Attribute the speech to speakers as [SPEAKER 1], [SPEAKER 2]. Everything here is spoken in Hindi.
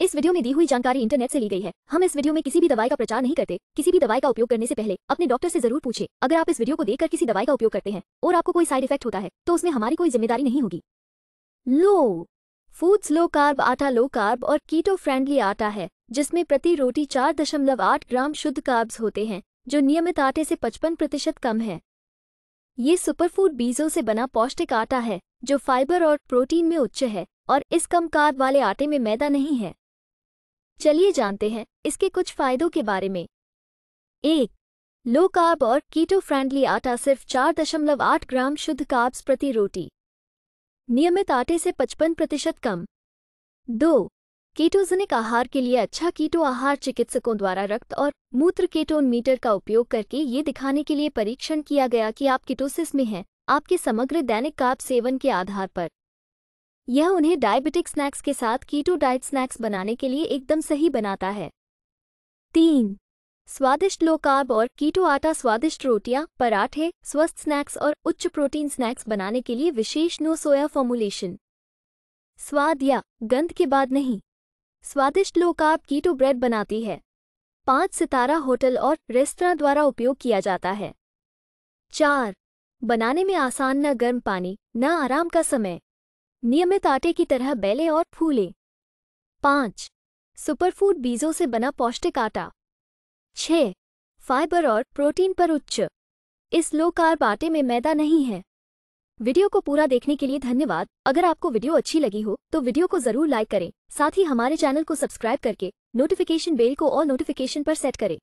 [SPEAKER 1] इस वीडियो में दी हुई जानकारी इंटरनेट से ली गई है हम इस वीडियो में किसी भी दवाई का प्रचार नहीं करते किसी भी दवाई का उपयोग करने से पहले अपने डॉक्टर से जरूर पूछे अगर आप इस वीडियो को देखकर किसी दवाई का उपयोग करते हैं और आपको कोई साइड इफेक्ट होता है तो उसमें हमारी कोई जिम्मेदारी नहीं होगी लो फूड्स लो कार्ब आटा लो कार्ब और कीटो फ्रेंडली आटा है जिसमें प्रति रोटी चार दशमलव आठ ग्राम शुद्ध कार्ब्स होते हैं जो नियमित आटे से पचपन प्रतिशत कम है ये सुपरफूड बीजों से बना पौष्टिक आटा है जो फाइबर और प्रोटीन में उच्च है और इस कम कार्ब वाले आटे में मैदा नहीं है चलिए जानते हैं इसके कुछ फायदों के बारे में एक लो कार्ब और कीटो फ्रेंडली आटा सिर्फ 4.8 ग्राम शुद्ध कार्ब्स प्रति रोटी नियमित आटे से 55 प्रतिशत कम दो कीटोजनिक आहार के लिए अच्छा कीटो आहार चिकित्सकों द्वारा रक्त और मूत्र केटोन मीटर का उपयोग करके ये दिखाने के लिए परीक्षण किया गया कि आप किटोसिस में हैं आपके समग्र दैनिक कार्ब सेवन के आधार पर यह उन्हें डायबिटिक स्नैक्स के साथ कीटो डाइट स्नैक्स बनाने के लिए एकदम सही बनाता है तीन स्वादिष्ट लो कार्ब और कीटो आटा स्वादिष्ट रोटियां पराठे स्वस्थ स्नैक्स और उच्च प्रोटीन स्नैक्स बनाने के लिए विशेष नो सोया फॉर्मुलेशन स्वाद या गंध के बाद नहीं स्वादिष्ट लो कार्ब कीटो ब्रेड बनाती है पांच सितारा होटल और रेस्तरा द्वारा उपयोग किया जाता है चार बनाने में आसान न गर्म पानी न आराम का समय नियमित आटे की तरह बेले और फूले पाँच सुपरफूड बीजों से बना पौष्टिक आटा छः फाइबर और प्रोटीन पर उच्च इस लो कार्ब आटे में मैदा नहीं है वीडियो को पूरा देखने के लिए धन्यवाद अगर आपको वीडियो अच्छी लगी हो तो वीडियो को जरूर लाइक करें साथ ही हमारे चैनल को सब्सक्राइब करके नोटिफिकेशन बेल को और नोटिफिकेशन पर सेट करें